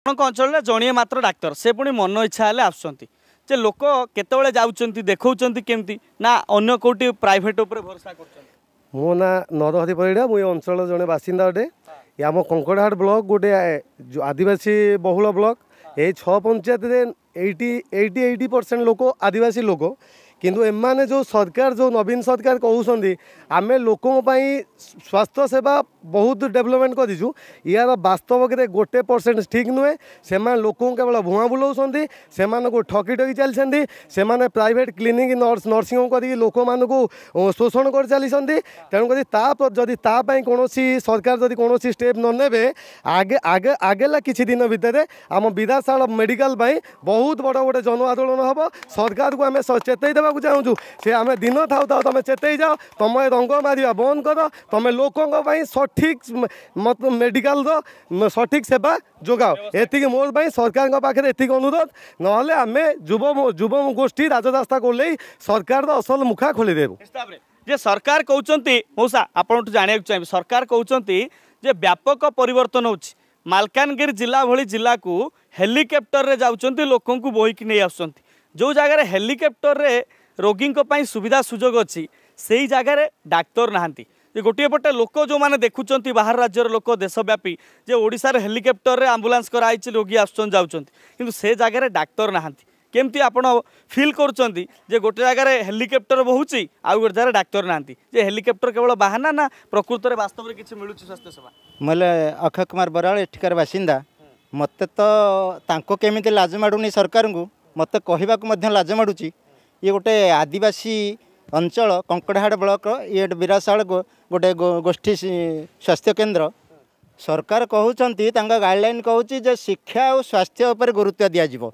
ଆପଣଙ୍କ ଅଞ୍ଚଳରେ ଜଣିଏ ମାତ୍ର ଡାକ୍ତର ସେ ପୁଣି ମନ ଇଚ୍ଛା ହେଲେ ଆସୁଛନ୍ତି ଯେ ଲୋକ କେତେବେଳେ ଯାଉଛନ୍ତି ଦେଖାଉଛନ୍ତି କେମିତି ନା ଅନ୍ୟ କେଉଁଠି ପ୍ରାଇଭେଟ୍ ଉପରେ ଭରସା କରୁଛନ୍ତି ମୋ ନାଁ ନରହରି ପରିଡ଼ା ମୁଁ ଏ ଅଞ୍ଚଳର ଜଣେ ବାସିନ୍ଦା ଅଟେ ଏ ଆମ କଙ୍କଡ଼ାହାଟ ବ୍ଲକ ଗୋଟେ ଆଦିବାସୀ ବହୁଳ ବ୍ଲକ ଏଇ ଛଅ ପଞ୍ଚାୟତରେ ଏଇଟି ଏଇଟି ଏଇଟି ପରସେଣ୍ଟ ଲୋକ ଆଦିବାସୀ ଲୋକ କିନ୍ତୁ ଏମାନେ ଯେଉଁ ସରକାର ଯେଉଁ ନବୀନ ସରକାର କହୁଛନ୍ତି ଆମେ ଲୋକଙ୍କ ପାଇଁ ସ୍ୱାସ୍ଥ୍ୟ ସେବା ବହୁତ ଡେଭଲପମେଣ୍ଟ କରିଛୁ ଏହାର ବାସ୍ତବକରେ ଗୋଟେ ପରସେଣ୍ଟ ଠିକ୍ ନୁହେଁ ସେମାନେ ଲୋକଙ୍କୁ କେବଳ ଭୁଆଁ ବୁଲାଉଛନ୍ତି ସେମାନଙ୍କୁ ଠକି ଠକି ଚାଲିଛନ୍ତି ସେମାନେ private clinic nurse nursing home କରିକି ଲୋକମାନଙ୍କୁ ଶୋଷଣ କରି ଚାଲିଛନ୍ତି ତେଣୁକରି ତା ଯଦି ତା ପାଇଁ କୌଣସି ସରକାର ଯଦି କୌଣସି ଷ୍ଟେପ୍ ନ ନେବେ ଆଗେ ଆଗେ ଆଗେଲା କିଛି ଦିନ ଭିତରେ ଆମ ବିଧାଶାଳ ମେଡ଼ିକାଲ ପାଇଁ ବହୁତ ବଡ଼ ଗୋଟେ ଜନ ଆନ୍ଦୋଳନ ହେବ ସରକାରକୁ ଆମେ ଚେତାଇ ଦେବା कहवाक चाहूँ से आम दिन था था तुम चेत जाओ तुम रंग मार बंद कर तुम लोक सठिक मत मेडिकाल सठिक सेवा जोगाओ एति मोर सरकार अनुरोध ना आम जुब जुब गोष्ठी राजस्था खोल सरकार असल मुखा खोली देव जे सरकार कौन मौसा आप जानक चाहिए सरकार कहते जे व्यापक परिवर्तन होलकानगिरी जिला भाई जिला को हेलिकप्टर जा लोक बोहिक नहीं आस जगह हेलिकप्टर में ରୋଗୀଙ୍କ ପାଇଁ ସୁବିଧା ସୁଯୋଗ ଅଛି ସେଇ ଜାଗାରେ ଡାକ୍ତର ନାହାନ୍ତି ଯେ ଗୋଟିଏ ପଟେ ଲୋକ ଯେଉଁମାନେ ଦେଖୁଛନ୍ତି ବାହାର ରାଜ୍ୟର ଲୋକ ଦେଶବ୍ୟାପୀ ଯେ ଓଡ଼ିଶାରେ ହେଲିକପ୍ଟରରେ ଆମ୍ବୁଲାନ୍ସ କରାହେଇଛି ରୋଗୀ ଆସୁଛନ୍ତି ଯାଉଛନ୍ତି କିନ୍ତୁ ସେ ଜାଗାରେ ଡାକ୍ତର ନାହାନ୍ତି କେମିତି ଆପଣ ଫିଲ୍ କରୁଛନ୍ତି ଯେ ଗୋଟେ ଜାଗାରେ ହେଲିକପ୍ଟର ବହୁଛି ଆଉ ଗୋଟେ ଜାଗାରେ ଡାକ୍ତର ନାହାନ୍ତି ଯେ ହେଲିକପ୍ଟର କେବଳ ବାହାନା ନା ପ୍ରକୃତରେ ବାସ୍ତବରେ କିଛି ମିଳୁଛି ସ୍ୱାସ୍ଥ୍ୟ ସେବା ବୋଇଲେ ଅକ୍ଷୟ କୁମାର ବରାଳ ଏଠିକାର ବାସିନ୍ଦା ମୋତେ ତ ତାଙ୍କୁ କେମିତି ଲାଜ ମାଡ଼ୁନି ସରକାରଙ୍କୁ ମୋତେ କହିବାକୁ ମଧ୍ୟ ଲାଜ ମାଡ଼ୁଛି ଇଏ ଗୋଟେ ଆଦିବାସୀ ଅଞ୍ଚଳ କଙ୍କଡ଼ାହାଡ଼ ବ୍ଲକ ଇଏ ଗୋଟେ ବିରାଶାଳ ଗୋଟେ ଗୋଷ୍ଠୀ ସ୍ୱାସ୍ଥ୍ୟ କେନ୍ଦ୍ର ସରକାର କହୁଛନ୍ତି ତାଙ୍କ ଗାଇଡ଼ଲାଇନ୍ କହୁଛି ଯେ ଶିକ୍ଷା ଆଉ ସ୍ୱାସ୍ଥ୍ୟ ଉପରେ ଗୁରୁତ୍ୱ ଦିଆଯିବ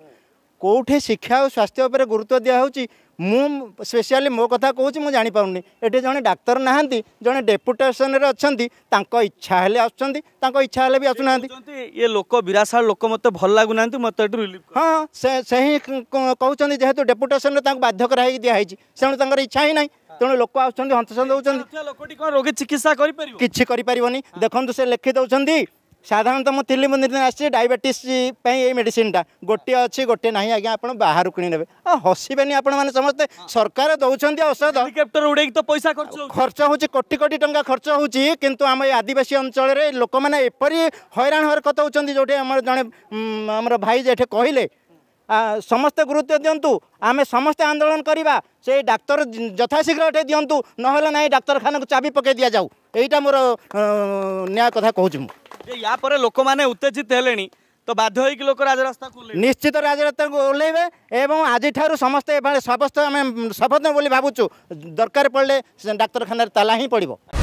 କେଉଁଠି ଶିକ୍ଷା ଆଉ ସ୍ୱାସ୍ଥ୍ୟ ଉପରେ ଗୁରୁତ୍ୱ ଦିଆହେଉଛି ମୁଁ ସ୍ପେଶିଆଲି ମୋ କଥା କହୁଛି ମୁଁ ଜାଣିପାରୁନି ଏଠି ଜଣେ ଡାକ୍ତର ନାହାନ୍ତି ଜଣେ ଡେପୁଟେସନରେ ଅଛନ୍ତି ତାଙ୍କ ଇଚ୍ଛା ହେଲେ ଆସୁଛନ୍ତି ତାଙ୍କ ଇଚ୍ଛା ହେଲେ ବି ଆସୁନାହାନ୍ତି ଇଏ ଲୋକ ବିରାଶାଳ ଲୋକ ମୋତେ ଭଲ ଲାଗୁନାହାନ୍ତି ମୋତେ ଏଠୁ ରିଲିଫ୍ ହଁ ସେ ସେ ହିଁ କହୁଛନ୍ତି ଯେହେତୁ ଡେପୁଟେସନରେ ତାଙ୍କୁ ବାଧ୍ୟ କରାହେଇକି ଦିଆହେଇଛି ତେଣୁ ତାଙ୍କର ଇଚ୍ଛା ହିଁ ନାହିଁ ତେଣୁ ଲୋକ ଆସୁଛନ୍ତି ହନ୍ତସନ୍ତ ହେଉଛନ୍ତି ଲୋକଟି କ'ଣ ରୋଗୀ ଚିକିତ୍ସା କରିପାରିବ କିଛି କରିପାରିବନି ଦେଖନ୍ତୁ ସେ ଲେଖି ଦେଉଛନ୍ତି ସାଧାରଣତଃ ମୁଁ ଥିଲି ମୁଁ ଦିନ ଆସିଛି ଡାଇବେଟିସ୍ ପାଇଁ ଏଇ ମେଡ଼ିସିନ୍ଟା ଗୋଟିଏ ଅଛି ଗୋଟିଏ ନାହିଁ ଆଜ୍ଞା ଆପଣ ବାହାରୁ କିଣିନେବେ ଆଉ ହସିବେନି ଆପଣମାନେ ସମସ୍ତେ ସରକାର ଦେଉଛନ୍ତି ଔଷଧ ହେଲିକପ୍ଟର ଉଡ଼େଇକି ତ ପଇସା ଖର୍ଚ୍ଚ ଖର୍ଚ୍ଚ ହେଉଛି କୋଟି କୋଟି ଟଙ୍କା ଖର୍ଚ୍ଚ ହେଉଛି କିନ୍ତୁ ଆମ ଏଇ ଆଦିବାସୀ ଅଞ୍ଚଳରେ ଲୋକମାନେ ଏପରି ହଇରାଣ ହରକତ ହେଉଛନ୍ତି ଯେଉଁଠି ଆମର ଜଣେ ଆମର ଭାଇ ଯେଠି କହିଲେ ସମସ୍ତେ ଗୁରୁତ୍ୱ ଦିଅନ୍ତୁ ଆମେ ସମସ୍ତେ ଆନ୍ଦୋଳନ କରିବା ସେଇ ଡାକ୍ତର ଯଥାଶୀଘ୍ର ଉଠାଇ ଦିଅନ୍ତୁ ନହେଲେ ନାହିଁ ଡାକ୍ତରଖାନାକୁ ଚାବି ପକାଇ ଦିଆଯାଉ ଏଇଟା ମୋର ନ୍ୟାୟ କଥା କହୁଛି ମୁଁ ୟା ଲୋକମାନେ ଉତ୍ତେଜିତ ହେଲେଣି ତ ବାଧ୍ୟ ହୋଇକି ଲୋକ ରାଜରାସ୍ତା ନିଶ୍ଚିତ ରାଜରାସ୍ତାକୁ ଓହ୍ଲାଇବେ ଏବଂ ଆଜିଠାରୁ ସମସ୍ତେ ଏଭଳି ସମସ୍ତେ ଆମେ ସର୍ବତ ବୋଲି ଭାବୁଛୁ ଦରକାର ପଡ଼ିଲେ ଡାକ୍ତରଖାନାରେ ତାଲା ହିଁ ପଡ଼ିବ